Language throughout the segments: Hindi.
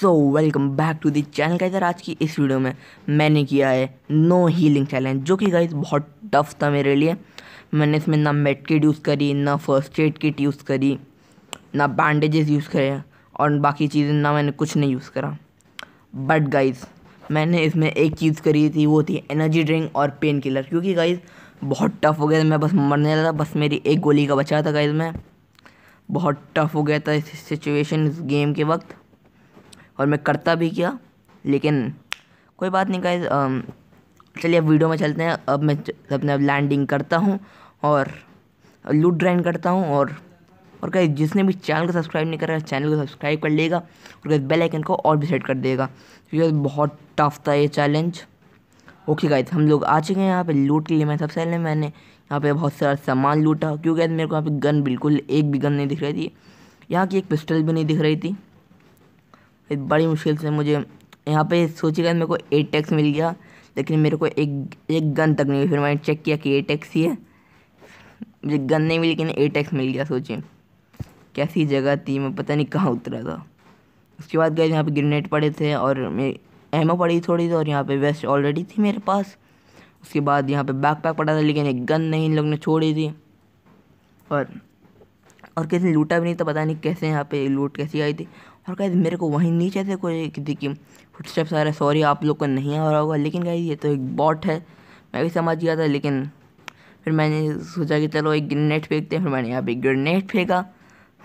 so welcome back to this channel का इधर आज की इस वीडियो में मैंने किया है नो हीलिंग चैलेंज जो कि गाइज बहुत टफ था मेरे लिए मैंने इसमें ना मेड किट यूज़ करी ना फर्स्ट एड किट यूज़ करी ना बैंडेजेस यूज़ करे और बाकी चीज़ें ना मैंने कुछ नहीं यूज़ करा बट गाइज मैंने इसमें एक चीज़ करी थी वो थी एनर्जी ड्रिंक और पेन किलर क्योंकि गाइज बहुत टफ हो गया था मैं बस मरने लगा था बस मेरी एक गोली का बचा था गाइज में बहुत टफ हो गया था इस सिचुएशन इस गेम के वक्त और मैं करता भी किया लेकिन कोई बात नहीं गाइज चलिए अब वीडियो में चलते हैं अब मैं अपने लैंडिंग करता हूँ और लूट ड्राइन करता हूँ और और कहीं जिसने भी चैनल को सब्सक्राइब नहीं करा चैनल को सब्सक्राइब कर लेगा और कहीं बेल आइकन को और भी सेट कर देगा क्योंकि तो बहुत टफ था ये चैलेंज ओके गाइस हम लोग आ चुके हैं यहाँ पे लूट के लिए मैं सबसे पहले मैंने यहाँ पे बहुत सारा सामान लूटा क्योंकि मेरे को यहाँ पे गन बिल्कुल एक भी गन नहीं दिख रही थी यहाँ की एक पिस्टल भी नहीं दिख रही थी बड़ी मुश्किल से मुझे यहाँ पे सोचिएगा मेरे को एट टैक्स मिल गया लेकिन मेरे को एक एक गन तक नहीं फिर मैंने चेक किया कि एट टैक्स ही है मुझे गन नहीं मिली लेकिन एट टैक्स मिल गया सोचिए कैसी जगह थी मैं पता नहीं कहाँ उतरा था उसके बाद गए यहाँ पे ग्रेनेड पड़े थे और मेरी एमओ पड़ी थोड़ी सी और यहाँ पे वेस्ट ऑलरेडी थी मेरे पास उसके बाद यहाँ पे बैक पैक पड़ा था लेकिन एक गन नहीं इन लोग ने छोड़ी थी और और किसी लूटा भी नहीं था पता नहीं कैसे यहाँ पे लूट कैसी आई थी और कहते मेरे को वहीं नीचे से कोई किसी की फुटस्टेप्स आ रहे सॉरी आप लोग को नहीं आ रहा होगा लेकिन कह ये तो एक बॉट है मैं भी समझ गया था लेकिन फिर मैंने सोचा कि चलो एक ग्रेनेड फेंकते हैं फिर मैंने यहाँ पे ग्रेनेड फेंका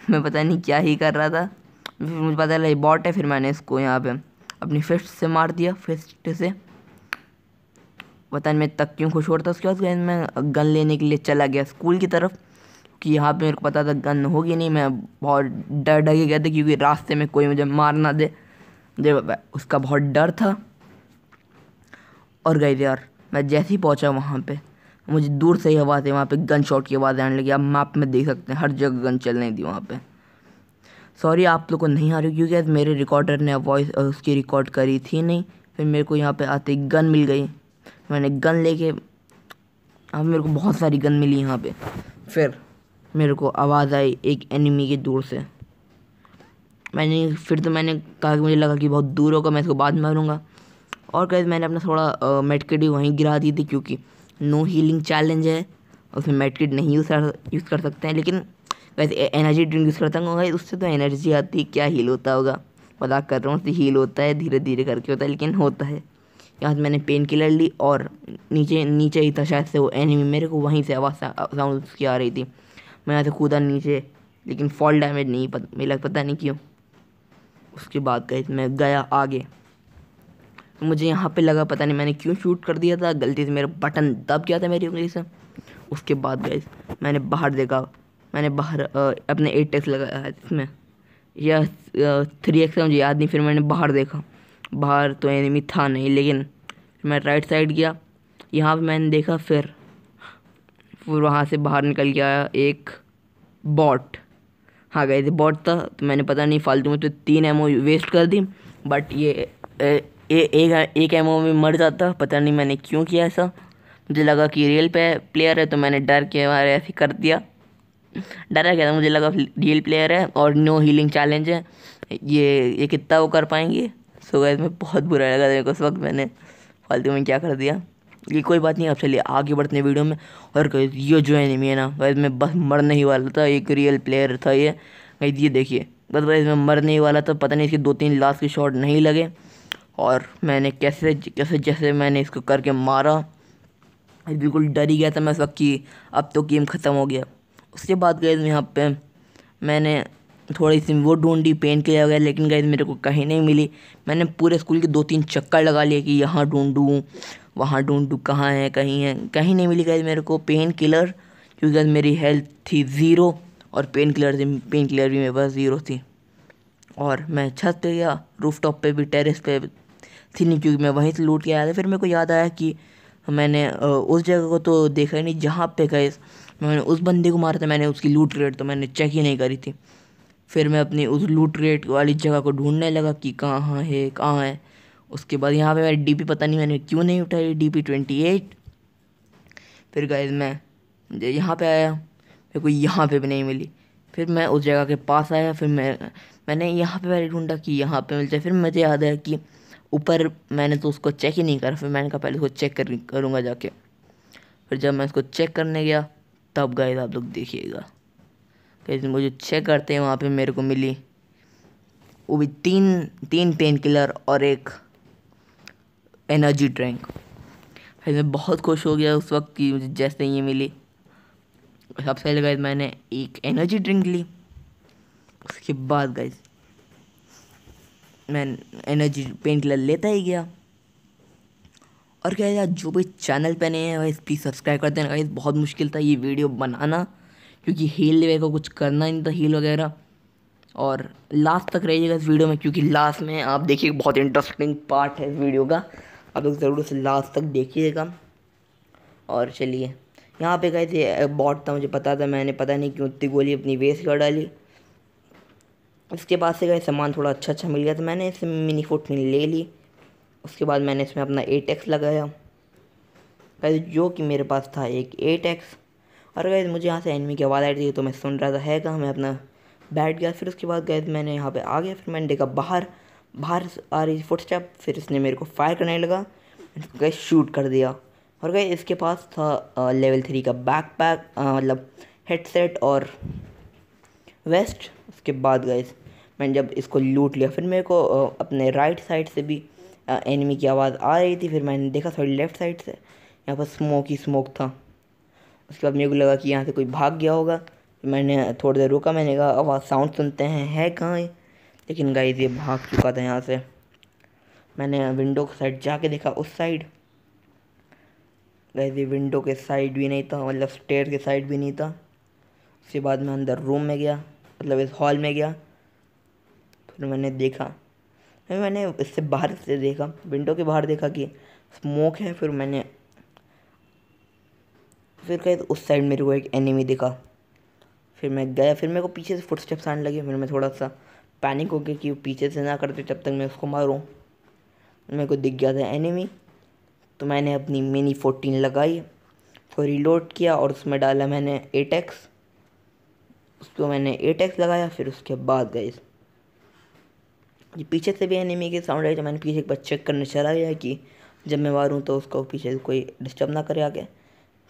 मैं पता नहीं क्या ही कर रहा था फिर मुझे पता चला ये बॉट है फिर मैंने इसको यहाँ पे अपनी फिस्ट से मार दिया फिस्ट से पता नहीं मैं तक क्यों खुश हो रहा था उसके बाद मैं गन लेने के लिए चला गया स्कूल की तरफ कि यहाँ पे मेरे को पता था गन होगी नहीं मैं बहुत डर डर के गया था क्योंकि रास्ते में कोई मुझे मार ना दे मुझे उसका बहुत डर था और गई यार मैं जैसे ही पहुँचा वहाँ पर मुझे दूर से ही आवाज़ है वहाँ पे गन शॉट की आवाज़ आने लगी आप मैप में देख सकते हैं हर जगह गन चल रही थी वहाँ पे सॉरी आप लोग को नहीं आ रही क्योंकि आज मेरे रिकॉर्डर ने वॉइस उसकी रिकॉर्ड करी थी नहीं फिर मेरे को यहाँ पे आते गन मिल गई मैंने गन लेके अब मेरे को बहुत सारी गन मिली यहाँ पे फिर मेरे को आवाज़ आई एक एनिमी की दूर से मैंने फिर तो मैंने कहा कि मुझे लगा कि बहुत दूर होगा मैं इसको बाद में मारूंगा और कैसे मैंने अपना थोड़ा मेडकिट भी वहीं गिरा दी थी क्योंकि नो हीलिंग चैलेंज है उसमें मेडकिट नहीं यूज़ कर यूज़ कर सकते हैं लेकिन वैसे एनर्जी ड्रिंक यूज़ करता हूँ उससे तो एनर्जी आती है क्या हील होता होगा मजाक कर रहा हूँ उससे हील होता है धीरे धीरे करके होता है लेकिन होता है यहाँ से मैंने पेन किलर ली और नीचे नीचे ही था शायद से वो एनिमी मेरे को वहीं से आवाज़ साउंड उसकी आ रही थी मैं यहाँ से कूदा नीचे लेकिन फॉल डैमेज नहीं पता मेरे लग पता नहीं क्यों उसके बाद गए मैं गया आगे तो मुझे यहाँ पे लगा पता नहीं मैंने क्यों शूट कर दिया था गलती से मेरा बटन दब गया था मेरी उंगली से उसके बाद गए मैंने बाहर देखा मैंने बाहर आ, अपने एट एक्स लगाया है इसमें या थ्री एक्स का मुझे याद नहीं फिर मैंने बाहर देखा बाहर तो एनिमी था नहीं लेकिन मैं राइट साइड गया यहाँ पर मैंने देखा फिर फिर वहाँ से बाहर निकल के आया एक बॉट हाँ गए थे बॉट था तो मैंने पता नहीं फालतू में तो तीन एमओ वेस्ट कर दी बट ये ए, ए, एक एक एमओ में मर जाता पता नहीं मैंने क्यों किया ऐसा मुझे लगा कि रियल पे प्लेयर है तो मैंने डर के हमारे ऐसे कर दिया डरा गया था मुझे लगा रियल प्लेयर है और नो हीलिंग चैलेंज है ये ये कितना वो कर पाएंगे सो गए मैं बहुत बुरा लगा था उस वक्त मैंने फालतू में क्या कर दिया ये कोई बात नहीं आप चलिए आगे बढ़ते हैं वीडियो में और ये जो नहीं है ना वैस मैं बस मरने ही वाला था एक रियल प्लेयर था ये कहीं ये देखिए बस वैस में मरने ही वाला था पता नहीं इसके दो तीन लास्ट के शॉट नहीं लगे और मैंने कैसे कैसे जैसे मैंने इसको करके मारा बिल्कुल डर ही गया था मैं उस वक्त कि अब तो गेम ख़त्म हो गया उसके बाद गए यहाँ पे मैंने थोड़ी सी वो ढूंढी पेन के जगह लेकिन गए मेरे को कहीं नहीं मिली मैंने पूरे स्कूल के दो तीन चक्कर लगा लिए कि यहाँ ढूंढूँ वहाँ ढूंढूँ कहाँ है कहीं है कहीं नहीं मिली गई मेरे को पेन किलर क्योंकि मेरी हेल्थ थी ज़ीरो और पेन किलर थी पेन किलर भी मेरे पास ज़ीरो थी और मैं छत पे गया रूफ टॉप पर भी टेरिस पे थी नहीं क्योंकि मैं वहीं से लूट के आया था फिर मेरे को याद आया कि मैंने उस जगह को तो देखा ही नहीं जहाँ पे गए मैंने उस बंदे को मारा था मैंने उसकी लूट रेट तो मैंने चेक ही नहीं करी थी फिर मैं अपनी उस लूट रेट वाली जगह को ढूंढने लगा कि कहाँ है कहाँ है उसके बाद यहाँ पे मेरी डीपी पता नहीं मैंने क्यों नहीं उठाई पी ट्वेंटी एट फिर गए मैं यहाँ पे आया मेरे को यहाँ पे भी नहीं मिली फिर मैं उस जगह के पास आया फिर मैं मैंने यहाँ पे पहले ढूंढा कि यहाँ पे मिल जाए फिर मुझे याद आया कि ऊपर मैंने तो उसको चेक ही नहीं करा फिर मैंने कहा पहले उसको चेक कर करूँगा जाके फिर जब मैं उसको चेक करने गया तब गए आप लोग देखिएगा वो मुझे चेक करते हैं वहाँ पे मेरे को मिली वो भी तीन तीन पेन किलर और एक एनर्जी ड्रिंक फिर मैं बहुत खुश हो गया उस वक्त कि मुझे जैसे ये मिली सबसे पहले गए मैंने एक एनर्जी ड्रिंक ली उसके बाद गई मैं एनर्जी पेंट लेता ही गया और क्या यार जो भी चैनल पे नहीं है इस प्लीज़ सब्सक्राइब कर देना गाइस बहुत मुश्किल था ये वीडियो बनाना क्योंकि हील वगैरह को कुछ करना ही नहीं था हील वगैरह और लास्ट तक रहिएगा इस वीडियो में क्योंकि लास्ट में आप देखिए बहुत इंटरेस्टिंग पार्ट है इस वीडियो का आप लोग ज़रूर से लास्ट तक देखिएगा और चलिए यहाँ पे गए थे बॉट था मुझे पता था मैंने पता नहीं क्यों इतनी गोली अपनी वेस्ट कर डाली उसके बाद से गए सामान थोड़ा अच्छा अच्छा मिल गया तो मैंने इसे मिनी फुट ले ली उसके बाद मैंने इसमें अपना एट टैक्स लगाया गैस जो कि मेरे पास था एक एट टैक्स और गए मुझे यहाँ से एनमी की आवाज़ आई थी तो मैं सुन रहा था है कहाँ मैं अपना बैठ गया फिर उसके बाद गए मैंने यहाँ पे आ गया फिर मैंने देखा बाहर बाहर आ रही फुटस्टेप फिर इसने मेरे को फायर करने लगा गए शूट कर दिया और गए इसके पास था लेवल थ्री का बैक पैक मतलब हेडसेट और वेस्ट उसके बाद गए मैंने जब इसको लूट लिया फिर मेरे को आ, अपने राइट साइड से भी आ, एनिमी की आवाज़ आ रही थी फिर मैंने देखा थोड़ी लेफ्ट साइड से यहाँ पर स्मोक ही स्मोक था उसके बाद मेरे को लगा कि यहाँ से कोई भाग गया होगा मैंने थोड़ी देर रुका मैंने कहा आवाज़ साउंड सुनते हैं है कहाँ लेकिन गाइज ये भाग चुका था यहाँ से मैंने विंडो के साइड जाके देखा उस साइड गाइज ये विंडो के साइड भी नहीं था मतलब स्टेयर के साइड भी नहीं था उसके बाद मैं अंदर रूम में गया मतलब इस हॉल में गया फिर मैंने देखा फिर मैंने इससे बाहर से देखा विंडो के बाहर देखा कि स्मोक है फिर मैंने फिर गए तो उस साइड मेरे को एक एनिमी दिखा फिर मैं गया फिर मेरे को पीछे से फुटस्टेप्स आने लगे फिर मैं थोड़ा सा पैनिक हो गया कि वो पीछे से ना करते जब तक मैं उसको मारूँ मेरे को दिख गया था एनिमी तो मैंने अपनी मिनी फोर्टीन लगाई उसको रिलोड किया और उसमें डाला मैंने एटेक्स उसको मैंने एटेक्स लगाया फिर उसके बाद गए ये पीछे से भी एनिमी के साउंड आई तो मैंने पीछे एक बार चेक करने चला गया कि जब मैं मारूँ तो उसको पीछे कोई डिस्टर्ब ना करे आगे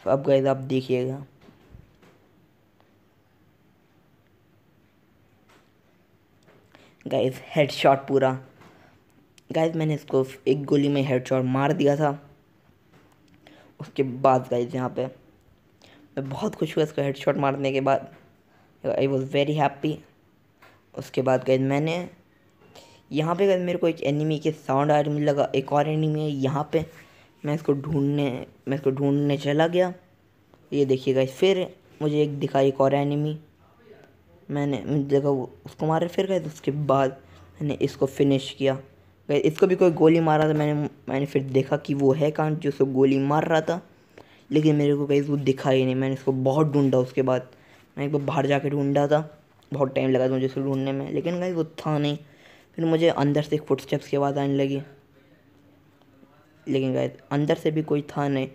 तो अब गए आप देखिएगा गाइस हेडशॉट पूरा गाइस मैंने इसको एक गोली में हेडशॉट मार दिया था उसके बाद गाइस यहाँ पे मैं बहुत खुश हुआ इसको हेडशॉट मारने के बाद आई वॉज वेरी हैप्पी उसके बाद गए मैंने यहाँ पे गए मेरे को एक एनिमी के साउंड आ रही लगा एक और एनिमी है यहाँ पे मैं इसको ढूंढने मैं इसको ढूंढने चला गया ये देखिएगा फिर मुझे एक दिखाई एक और एनिमी मैंने देखा वो उसको मारे फिर गए तो उसके बाद मैंने इसको फिनिश किया गए इसको भी कोई गोली मारा था मैंने मैंने फिर देखा कि वो है कांट जो उसको गोली मार रहा था लेकिन मेरे को कहीं वो दिखा ही नहीं मैंने इसको बहुत ढूंढा उसके बाद मैं एक बार बाहर जाके ढूंढा था बहुत टाइम लगा था मुझे उसको ढूंढने में लेकिन कहीं वो था नहीं फिर मुझे अंदर से फुट स्टेप्स की आवाज़ आने लगी लेकिन गए अंदर से भी कोई था नहीं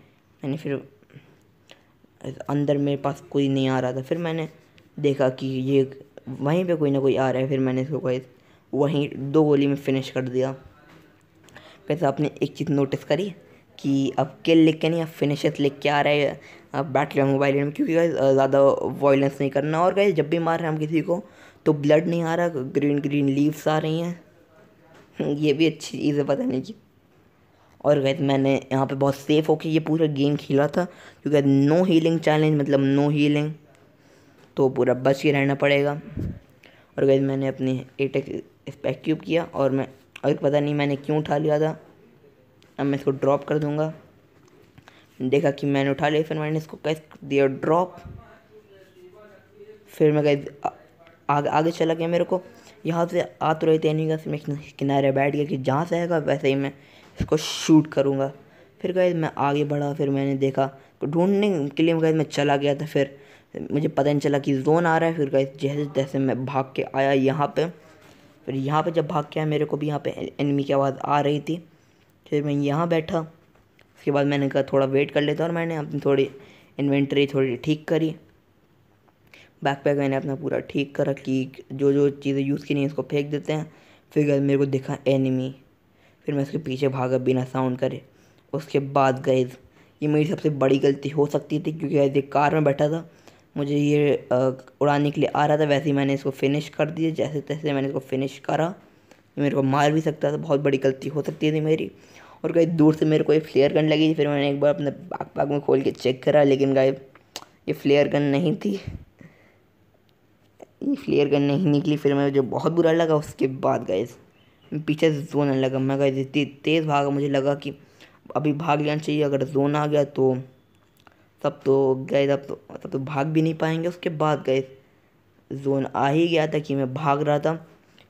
मैंने फिर अंदर मेरे पास कोई नहीं आ रहा था फिर मैंने देखा कि ये वहीं पे कोई ना कोई आ रहा है फिर मैंने इसको कही वहीं दो गोली में फिनिश कर दिया कैसे आपने एक चीज़ नोटिस करी कि अब किल लिख के नहीं अब फिनिश लिख के आ रहा है आप बैटल मोबाइल में क्योंकि ज़्यादा वॉयलेंस नहीं करना और गए जब भी मार रहे हैं हम किसी को तो ब्लड नहीं आ रहा ग्रीन ग्रीन लीव्स आ रही हैं ये भी अच्छी चीज़ है पता नहीं कि और गए मैंने यहाँ पे बहुत सेफ होके ये पूरा गेम खेला था क्योंकि नो हीलिंग चैलेंज मतलब नो हीलिंग तो पूरा बच के रहना पड़ेगा और गैस मैंने अपनी एटेक स्पैक क्यूब किया और मैं और पता नहीं मैंने क्यों उठा लिया था अब मैं इसको ड्रॉप कर दूँगा देखा कि मैंने उठा लिया फिर मैंने इसको कैस दिया ड्रॉप फिर मैं कैसे आगे आगे चला गया मेरे को यहाँ से आ तो रही नहीं का मैं किनारे बैठ गया कि जहाँ से आएगा वैसे ही मैं इसको शूट करूँगा फिर गए मैं आगे बढ़ा फिर मैंने देखा तो ढूंढने के लिए गए मैं चला गया था फिर मुझे पता नहीं चला कि जोन आ रहा है फिर गाइस जैसे जैसे मैं भाग के आया यहाँ पे फिर यहाँ पे जब भाग के आया मेरे को भी यहाँ पे एनिमी की आवाज़ आ रही थी फिर मैं यहाँ बैठा उसके बाद मैंने कहा थोड़ा वेट कर लेता और मैंने अपनी थोड़ी इन्वेंट्री थोड़ी ठीक करी बैकपैक मैंने अपना पूरा ठीक करा कि जो जो चीज़ें यूज़ की नहीं उसको फेंक देते हैं फिर गए मेरे को दिखा एनिमी फिर मैं उसके पीछे भागा बिना साउंड करे उसके बाद गए ये मेरी सबसे बड़ी गलती हो सकती थी क्योंकि एक कार में बैठा था मुझे ये उड़ाने के लिए आ रहा था वैसे ही मैंने इसको फिनिश कर दिया जैसे तैसे मैंने इसको फिनिश करा मेरे को मार भी सकता था बहुत बड़ी गलती हो सकती थी मेरी और कहीं दूर से मेरे को ये फ्लेयर गन लगी फिर मैंने एक बार अपने बाग पाग में खोल के चेक करा लेकिन गाय ये फ्लेयर गन नहीं थी ये फ्लेयर गन नहीं निकली फिर मैं जो बहुत बुरा लगा उसके बाद गए पीछे से जोन लगा मैं गई इतनी तेज़ भागा मुझे लगा कि अभी भाग लेना चाहिए अगर जोन आ गया तो तब तो गए तब तो तब तो भाग भी नहीं पाएंगे उसके बाद गए जोन आ ही गया था कि मैं भाग रहा था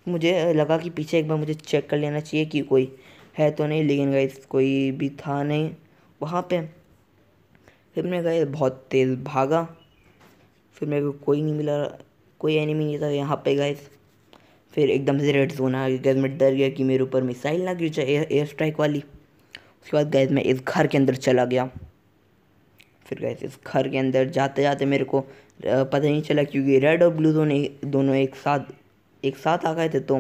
मुझे लगा कि पीछे एक बार मुझे चेक कर लेना चाहिए कि कोई है तो नहीं लेकिन गए कोई भी था नहीं वहाँ पे फिर मैं गए बहुत तेज़ भागा फिर मेरे को कोई नहीं मिला कोई एनिमी नहीं था यहाँ पे गए फिर एकदम से रेड जोन आ गया मैं डर गया कि मेरे ऊपर मिसाइल ना गिर जाए एयर स्ट्राइक वाली उसके बाद गए मैं इस घर के अंदर चला गया फिर गए इस घर के अंदर जाते जाते मेरे को पता नहीं चला क्योंकि रेड और ब्लू दोनों दोनों एक साथ एक साथ आ गए थे तो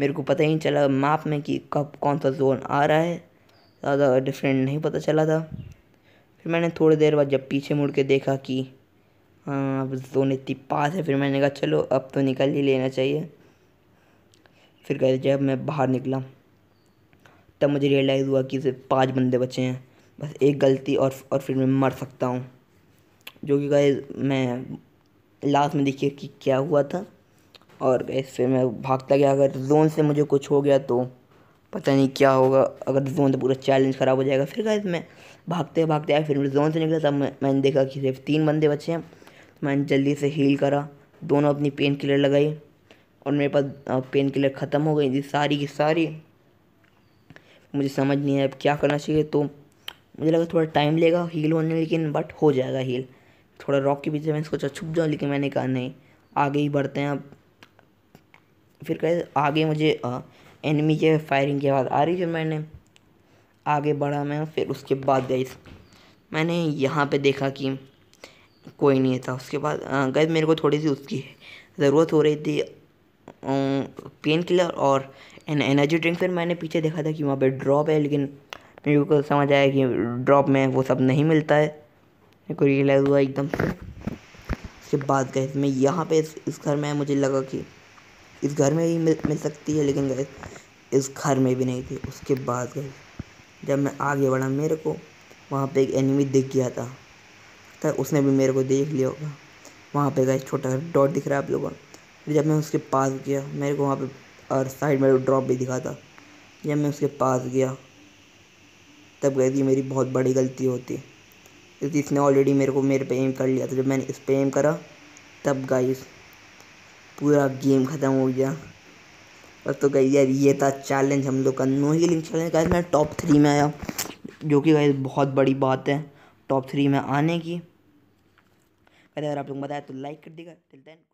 मेरे को पता ही नहीं चला मैप में कि कब कौन सा जोन आ रहा है ज़्यादा डिफरेंट नहीं पता चला था फिर मैंने थोड़ी देर बाद जब पीछे मुड़ के देखा कि हाँ अब जोन इतनी पास है फिर मैंने कहा चलो अब तो निकल ही लेना चाहिए फिर गए जब मैं बाहर निकला तब मुझे रियलाइज़ हुआ कि सिर्फ पाँच बंदे बचे हैं बस एक गलती और और फिर मैं मर सकता हूँ जो कि गए मैं लास्ट में देखिए कि क्या हुआ था और गैस फिर मैं भागता गया अगर जोन से मुझे कुछ हो गया तो पता नहीं क्या होगा अगर जोन तो पूरा चैलेंज ख़राब हो जाएगा फिर गए मैं भागते भागते आया फिर मैं जोन से निकला तब मैं, मैंने देखा कि सिर्फ तीन बंदे बचे हैं तो मैंने जल्दी से हील करा दोनों अपनी पेन किलर लगाई और मेरे पास पेन किलर ख़त्म हो गई थी सारी की सारी मुझे समझ नहीं आया अब क्या करना चाहिए तो मुझे लगा थोड़ा टाइम लेगा हील होने लेकिन बट हो जाएगा हील थोड़ा रॉक के पीछे मैंने सोचा छुप जाऊँ लेकिन मैंने कहा नहीं आगे ही बढ़ते हैं अब फिर कहे आगे मुझे एनिमी के फायरिंग की आवाज़ आ रही फिर मैंने आगे बढ़ा मैं फिर उसके बाद गई मैंने यहाँ पे देखा कि कोई नहीं था उसके बाद गए मेरे को थोड़ी सी उसकी ज़रूरत हो रही थी पेन किलर और एन एनर्जी ड्रिंक फिर मैंने पीछे देखा था कि वहाँ पे ड्रॉप है लेकिन मेरे को समझ आया कि ड्रॉप में वो सब नहीं मिलता है मेरे को रियलाइज़ हुआ एकदम से उसके बाद गए मैं यहाँ पे इस, इस घर में मुझे लगा कि इस घर में ही मिल, मिल सकती है लेकिन गए इस घर में भी नहीं थी उसके बाद गए जब मैं आगे बढ़ा मेरे को वहाँ पे एक एनिमी दिख गया था तो उसने भी मेरे को देख लिया होगा वहाँ पे गए छोटा डॉट दिख रहा है आप लोगों को जब मैं उसके पास गया मेरे को वहाँ पे और साइड में ड्रॉप भी दिखा था जब मैं उसके पास गया तब गई थी मेरी बहुत बड़ी गलती होती क्योंकि इसने ऑलरेडी मेरे को मेरे पे एम कर लिया था जब मैंने इस पे एम करा तब गाइस पूरा गेम ख़त्म हो गया बस तो गई यार ये था चैलेंज हम लोग का नो हीलिंग चैलेंज गाइस मैं टॉप थ्री में आया जो कि गाइस बहुत बड़ी बात है टॉप थ्री में आने की अगर आप लोग बताया तो लाइक कर देगा